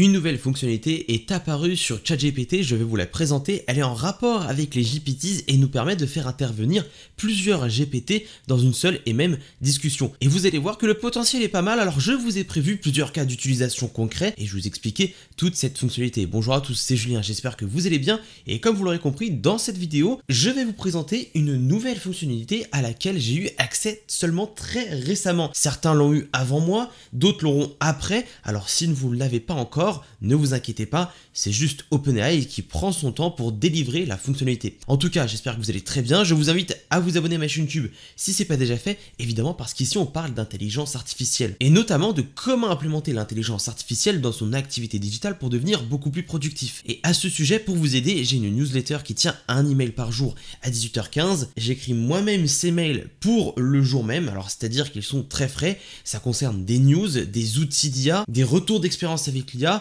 Une nouvelle fonctionnalité est apparue sur ChatGPT, je vais vous la présenter, elle est en rapport avec les GPTs et nous permet de faire intervenir plusieurs GPT dans une seule et même discussion. Et vous allez voir que le potentiel est pas mal, alors je vous ai prévu plusieurs cas d'utilisation concrets et je vous expliquer toute cette fonctionnalité. Bonjour à tous, c'est Julien, j'espère que vous allez bien et comme vous l'aurez compris, dans cette vidéo, je vais vous présenter une nouvelle fonctionnalité à laquelle j'ai eu accès seulement très récemment. Certains l'ont eu avant moi, d'autres l'auront après, alors si vous ne l'avez pas encore, ne vous inquiétez pas, c'est juste OpenAI qui prend son temps pour délivrer la fonctionnalité. En tout cas, j'espère que vous allez très bien. Je vous invite à vous abonner à ma chaîne YouTube si ce n'est pas déjà fait, évidemment parce qu'ici on parle d'intelligence artificielle et notamment de comment implémenter l'intelligence artificielle dans son activité digitale pour devenir beaucoup plus productif. Et à ce sujet, pour vous aider, j'ai une newsletter qui tient un email par jour à 18h15. J'écris moi-même ces mails pour le jour même, alors c'est-à-dire qu'ils sont très frais. Ça concerne des news, des outils d'IA, des retours d'expérience avec l'IA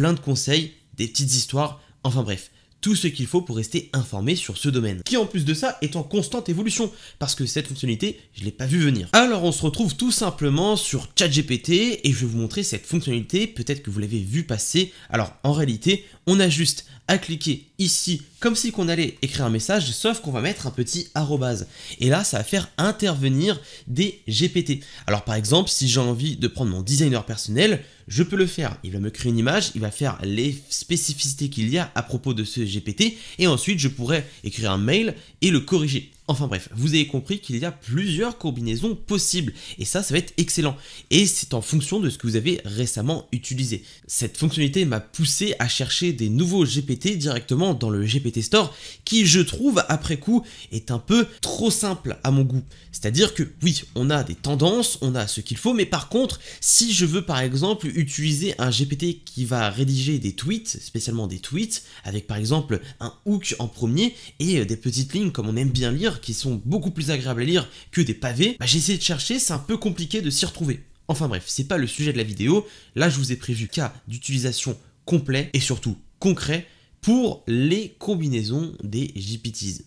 plein de conseils, des petites histoires, enfin bref, tout ce qu'il faut pour rester informé sur ce domaine, qui en plus de ça est en constante évolution, parce que cette fonctionnalité, je ne l'ai pas vu venir. Alors on se retrouve tout simplement sur ChatGPT, et je vais vous montrer cette fonctionnalité, peut-être que vous l'avez vu passer. Alors en réalité, on a juste à cliquer ici comme si qu'on allait écrire un message, sauf qu'on va mettre un petit arrobase. Et là, ça va faire intervenir des GPT. Alors par exemple, si j'ai envie de prendre mon designer personnel, je peux le faire. Il va me créer une image, il va faire les spécificités qu'il y a à propos de ce GPT, et ensuite je pourrais écrire un mail et le corriger. Enfin bref, vous avez compris qu'il y a plusieurs combinaisons possibles et ça, ça va être excellent. Et c'est en fonction de ce que vous avez récemment utilisé. Cette fonctionnalité m'a poussé à chercher des nouveaux GPT directement dans le GPT Store qui, je trouve, après coup, est un peu trop simple à mon goût. C'est-à-dire que oui, on a des tendances, on a ce qu'il faut, mais par contre, si je veux par exemple utiliser un GPT qui va rédiger des tweets, spécialement des tweets, avec par exemple un hook en premier et euh, des petites lignes comme on aime bien lire, qui sont beaucoup plus agréables à lire que des pavés, bah, j'ai essayé de chercher, c'est un peu compliqué de s'y retrouver. Enfin bref, c'est pas le sujet de la vidéo, là je vous ai prévu cas d'utilisation complet et surtout concret pour les combinaisons des GPTs.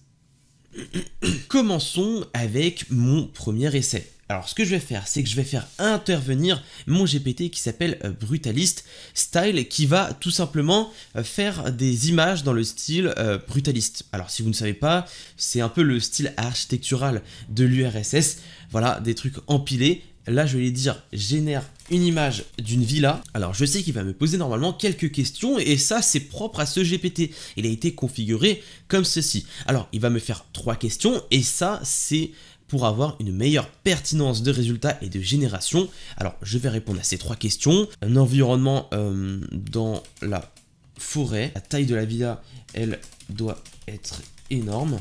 Commençons avec mon premier essai. Alors ce que je vais faire, c'est que je vais faire intervenir mon GPT qui s'appelle euh, Brutalist Style qui va tout simplement euh, faire des images dans le style euh, brutaliste. Alors si vous ne savez pas, c'est un peu le style architectural de l'URSS, voilà, des trucs empilés. Là, je vais lui dire génère une image d'une villa. Alors je sais qu'il va me poser normalement quelques questions et ça c'est propre à ce GPT. Il a été configuré comme ceci. Alors il va me faire trois questions et ça c'est pour avoir une meilleure pertinence de résultats et de génération Alors je vais répondre à ces trois questions. Un environnement euh, dans la forêt, la taille de la villa, elle doit être énorme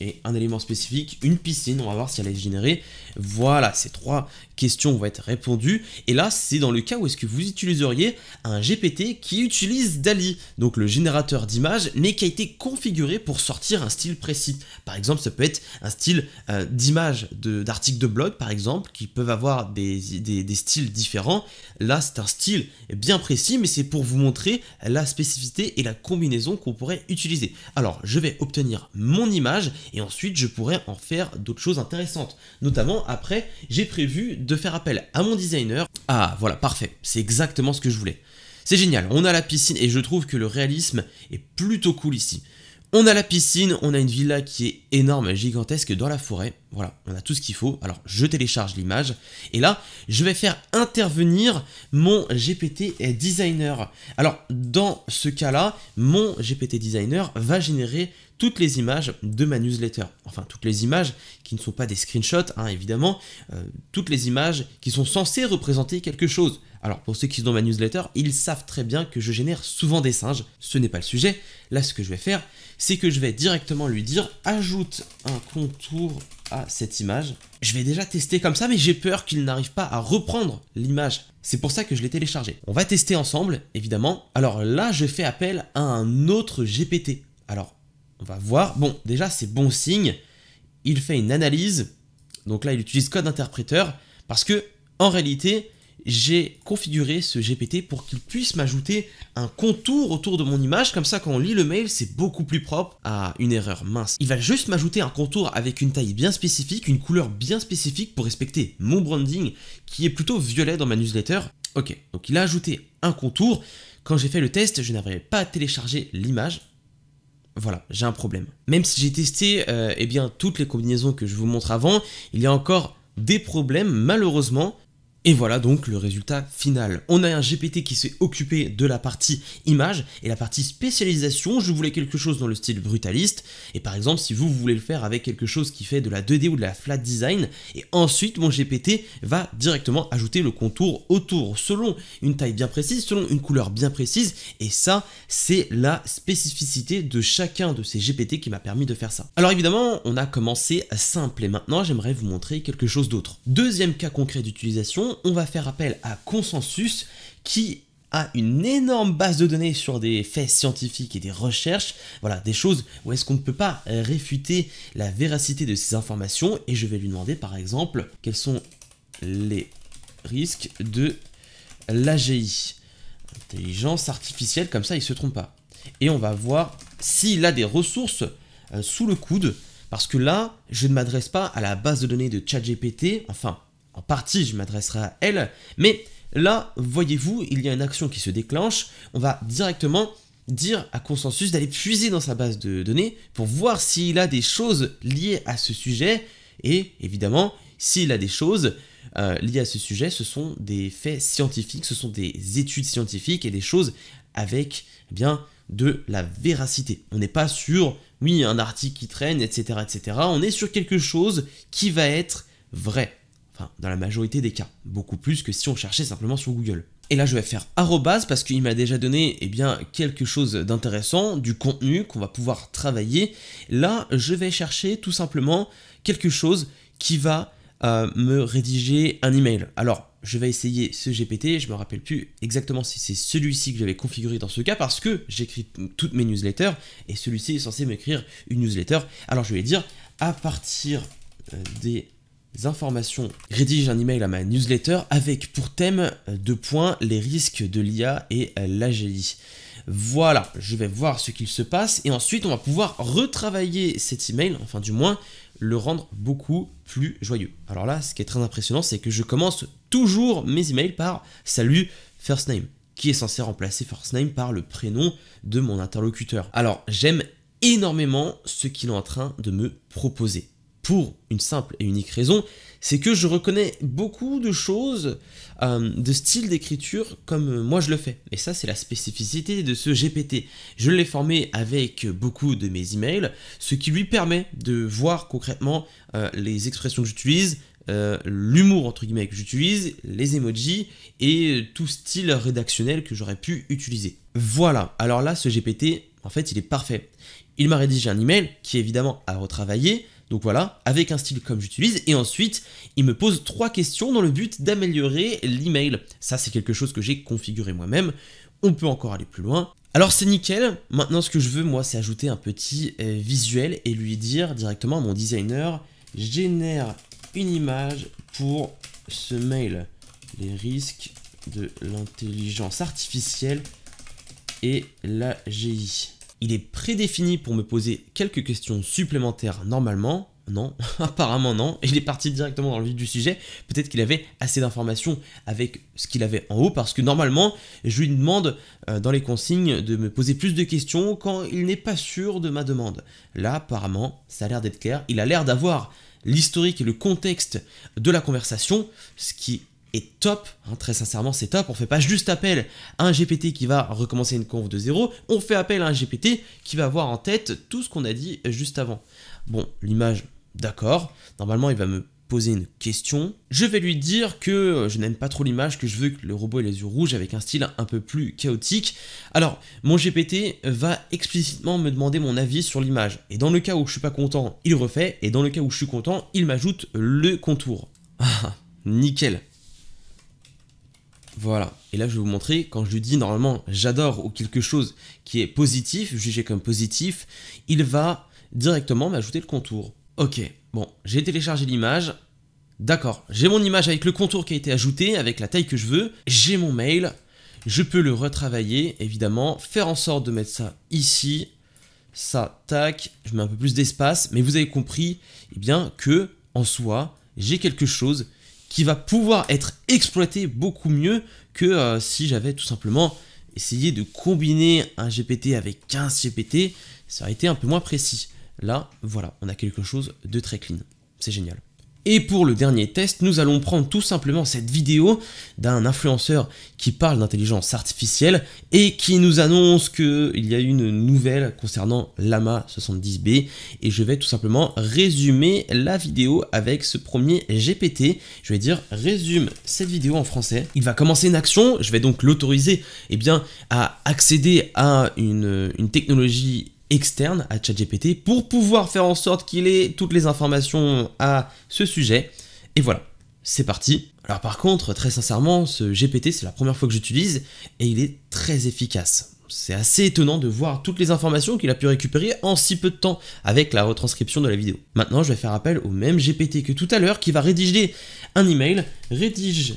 et un élément spécifique, une piscine, on va voir si elle est générée. Voilà, ces trois questions vont être répondues. Et là, c'est dans le cas où est-ce que vous utiliseriez un GPT qui utilise DALI, donc le générateur d'images, mais qui a été configuré pour sortir un style précis. Par exemple, ça peut être un style euh, d'image d'articles de, blog, par exemple, qui peuvent avoir des, des, des styles différents. Là, c'est un style bien précis, mais c'est pour vous montrer la spécificité et la combinaison qu'on pourrait utiliser. Alors, je vais obtenir mon image et ensuite je pourrais en faire d'autres choses intéressantes. Notamment après, j'ai prévu de faire appel à mon designer. Ah voilà, parfait, c'est exactement ce que je voulais. C'est génial, on a la piscine et je trouve que le réalisme est plutôt cool ici. On a la piscine, on a une villa qui est énorme, gigantesque dans la forêt. Voilà, on a tout ce qu'il faut. Alors, je télécharge l'image et là, je vais faire intervenir mon GPT designer. Alors, dans ce cas-là, mon GPT designer va générer toutes les images de ma newsletter. Enfin, toutes les images qui ne sont pas des screenshots, hein, évidemment. Euh, toutes les images qui sont censées représenter quelque chose. Alors pour ceux qui sont dans ma newsletter, ils savent très bien que je génère souvent des singes, ce n'est pas le sujet. Là ce que je vais faire, c'est que je vais directement lui dire ajoute un contour à cette image. Je vais déjà tester comme ça mais j'ai peur qu'il n'arrive pas à reprendre l'image. C'est pour ça que je l'ai téléchargé. On va tester ensemble évidemment. Alors là je fais appel à un autre GPT. Alors on va voir. Bon déjà c'est bon signe. Il fait une analyse. Donc là il utilise code interpréteur parce que en réalité j'ai configuré ce GPT pour qu'il puisse m'ajouter un contour autour de mon image, comme ça quand on lit le mail, c'est beaucoup plus propre à ah, une erreur mince. Il va juste m'ajouter un contour avec une taille bien spécifique, une couleur bien spécifique pour respecter mon branding, qui est plutôt violet dans ma newsletter. Ok, donc il a ajouté un contour. Quand j'ai fait le test, je n'avais pas téléchargé l'image, voilà, j'ai un problème. Même si j'ai testé euh, eh bien, toutes les combinaisons que je vous montre avant, il y a encore des problèmes, malheureusement, et voilà donc le résultat final. On a un GPT qui s'est occupé de la partie image et la partie spécialisation. Je voulais quelque chose dans le style brutaliste. Et par exemple, si vous voulez le faire avec quelque chose qui fait de la 2D ou de la flat design, et ensuite mon GPT va directement ajouter le contour autour selon une taille bien précise, selon une couleur bien précise. Et ça, c'est la spécificité de chacun de ces GPT qui m'a permis de faire ça. Alors évidemment, on a commencé simple et maintenant j'aimerais vous montrer quelque chose d'autre. Deuxième cas concret d'utilisation on va faire appel à Consensus qui a une énorme base de données sur des faits scientifiques et des recherches, voilà, des choses où est-ce qu'on ne peut pas réfuter la véracité de ces informations, et je vais lui demander par exemple quels sont les risques de l'AGI, intelligence artificielle, comme ça il se trompe pas. Et on va voir s'il a des ressources euh, sous le coude, parce que là, je ne m'adresse pas à la base de données de ChatGPT, enfin, en partie je m'adresserai à elle, mais là, voyez-vous, il y a une action qui se déclenche, on va directement dire à Consensus d'aller puiser dans sa base de données pour voir s'il a des choses liées à ce sujet, et évidemment, s'il a des choses euh, liées à ce sujet, ce sont des faits scientifiques, ce sont des études scientifiques et des choses avec eh bien de la véracité. On n'est pas sur, oui, un article qui traîne, etc., etc. On est sur quelque chose qui va être vrai dans la majorité des cas. Beaucoup plus que si on cherchait simplement sur Google. Et là, je vais faire arrobase parce qu'il m'a déjà donné eh bien, quelque chose d'intéressant, du contenu qu'on va pouvoir travailler. Là, je vais chercher tout simplement quelque chose qui va euh, me rédiger un email. Alors, je vais essayer ce GPT, je ne me rappelle plus exactement si c'est celui-ci que j'avais configuré dans ce cas parce que j'écris toutes mes newsletters et celui-ci est censé m'écrire une newsletter. Alors, je vais dire à partir euh, des informations. Rédige un email à ma newsletter avec pour thème euh, de points les risques de l'IA et euh, l'AGI. Voilà, je vais voir ce qu'il se passe et ensuite on va pouvoir retravailler cet email, enfin du moins le rendre beaucoup plus joyeux. Alors là, ce qui est très impressionnant, c'est que je commence toujours mes emails par salut first name, qui est censé remplacer first name par le prénom de mon interlocuteur. Alors j'aime énormément ce qu'il est en train de me proposer pour une simple et unique raison, c'est que je reconnais beaucoup de choses euh, de style d'écriture comme euh, moi je le fais. Et ça, c'est la spécificité de ce GPT. Je l'ai formé avec beaucoup de mes emails, ce qui lui permet de voir concrètement euh, les expressions que j'utilise, l'humour entre guillemets que j'utilise, les emojis et tout style rédactionnel que j'aurais pu utiliser. Voilà, alors là ce GPT, en fait il est parfait. Il m'a rédigé un email qui évidemment à retravailler, donc voilà, avec un style comme j'utilise. Et ensuite, il me pose trois questions dans le but d'améliorer l'email. Ça, c'est quelque chose que j'ai configuré moi-même. On peut encore aller plus loin. Alors c'est nickel, maintenant ce que je veux moi c'est ajouter un petit euh, visuel et lui dire directement à mon designer génère une image pour ce mail. Les risques de l'intelligence artificielle et la GI. Il est prédéfini pour me poser quelques questions supplémentaires normalement. Non, apparemment non. Il est parti directement dans le vif du sujet. Peut-être qu'il avait assez d'informations avec ce qu'il avait en haut parce que normalement, je lui demande euh, dans les consignes de me poser plus de questions quand il n'est pas sûr de ma demande. Là, apparemment, ça a l'air d'être clair. Il a l'air d'avoir l'historique et le contexte de la conversation, ce qui est top, hein, très sincèrement c'est top, on ne fait pas juste appel à un GPT qui va recommencer une conf de zéro, on fait appel à un GPT qui va avoir en tête tout ce qu'on a dit juste avant. Bon, l'image, d'accord, normalement il va me poser une question, je vais lui dire que je n'aime pas trop l'image, que je veux que le robot ait les yeux rouges avec un style un peu plus chaotique. Alors, mon GPT va explicitement me demander mon avis sur l'image, et dans le cas où je suis pas content, il refait, et dans le cas où je suis content, il m'ajoute le contour. Ah, nickel voilà. Et là, je vais vous montrer, quand je lui dis normalement j'adore ou quelque chose qui est positif, jugé comme positif, il va directement m'ajouter le contour. Ok, bon, j'ai téléchargé l'image. D'accord, j'ai mon image avec le contour qui a été ajouté, avec la taille que je veux. J'ai mon mail. Je peux le retravailler, évidemment. Faire en sorte de mettre ça ici. Ça, tac. Je mets un peu plus d'espace. Mais vous avez compris, eh bien, que, en soi, j'ai quelque chose qui va pouvoir être exploité beaucoup mieux que euh, si j'avais tout simplement essayé de combiner un GPT avec 15 GPT, ça aurait été un peu moins précis. Là, voilà, on a quelque chose de très clean. C'est génial. Et pour le dernier test, nous allons prendre tout simplement cette vidéo d'un influenceur qui parle d'intelligence artificielle et qui nous annonce qu'il y a une nouvelle concernant l'AMA 70B et je vais tout simplement résumer la vidéo avec ce premier GPT. Je vais dire résume cette vidéo en français. Il va commencer une action, je vais donc l'autoriser eh à accéder à une, une technologie externe à ChatGPT pour pouvoir faire en sorte qu'il ait toutes les informations à ce sujet. Et voilà, c'est parti. Alors par contre, très sincèrement, ce GPT, c'est la première fois que j'utilise et il est très efficace. C'est assez étonnant de voir toutes les informations qu'il a pu récupérer en si peu de temps avec la retranscription de la vidéo. Maintenant, je vais faire appel au même GPT que tout à l'heure qui va rédiger un email, rédige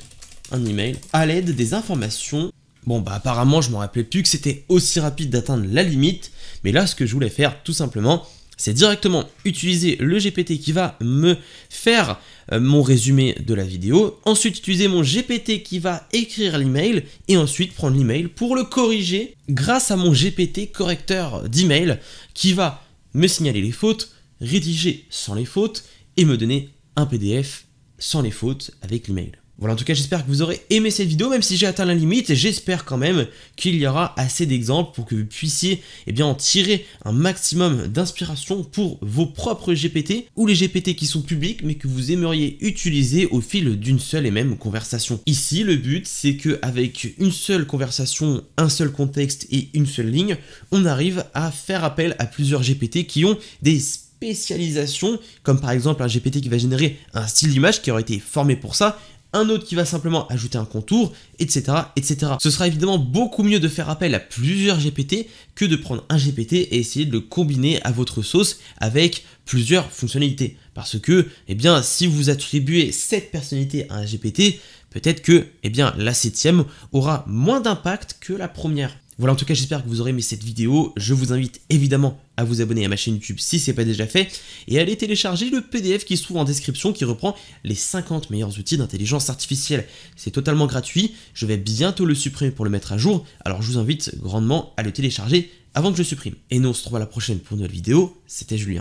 un email à l'aide des informations Bon bah apparemment je me rappelais plus que c'était aussi rapide d'atteindre la limite, mais là ce que je voulais faire tout simplement c'est directement utiliser le GPT qui va me faire euh, mon résumé de la vidéo, ensuite utiliser mon GPT qui va écrire l'email et ensuite prendre l'email pour le corriger grâce à mon GPT correcteur d'email qui va me signaler les fautes, rédiger sans les fautes et me donner un PDF sans les fautes avec l'email. Voilà, en tout cas, j'espère que vous aurez aimé cette vidéo, même si j'ai atteint la limite, j'espère quand même qu'il y aura assez d'exemples pour que vous puissiez eh bien, en tirer un maximum d'inspiration pour vos propres GPT ou les GPT qui sont publics mais que vous aimeriez utiliser au fil d'une seule et même conversation. Ici, le but, c'est qu'avec une seule conversation, un seul contexte et une seule ligne, on arrive à faire appel à plusieurs GPT qui ont des spécialisations, comme par exemple un GPT qui va générer un style d'image qui aurait été formé pour ça, un autre qui va simplement ajouter un contour, etc., etc. Ce sera évidemment beaucoup mieux de faire appel à plusieurs GPT que de prendre un GPT et essayer de le combiner à votre sauce avec plusieurs fonctionnalités. Parce que, eh bien, si vous attribuez cette personnalité à un GPT, peut-être que, eh bien, la septième aura moins d'impact que la première. Voilà, en tout cas, j'espère que vous aurez aimé cette vidéo. Je vous invite évidemment à vous abonner à ma chaîne YouTube si ce n'est pas déjà fait et à aller télécharger le PDF qui se trouve en description qui reprend les 50 meilleurs outils d'intelligence artificielle. C'est totalement gratuit, je vais bientôt le supprimer pour le mettre à jour, alors je vous invite grandement à le télécharger avant que je supprime. Et nous on se retrouve à la prochaine pour une nouvelle vidéo, c'était Julien.